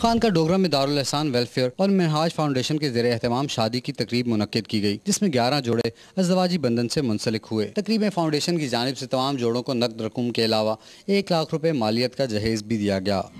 खान का डोगरा में दारुल वेलफेयर और मिहाज फाउंडेशन के जेर अहतमाम शादी की तकरीब मुनद की गई जिसमें ग्यारह जोड़े अजवाजी बंधन से मुंसलिक हुए तकरीब फाउंडेशन की जानब से तमाम जोड़ों को नकद रकम के अलावा एक लाख रुपए मालियत का जहेज भी दिया गया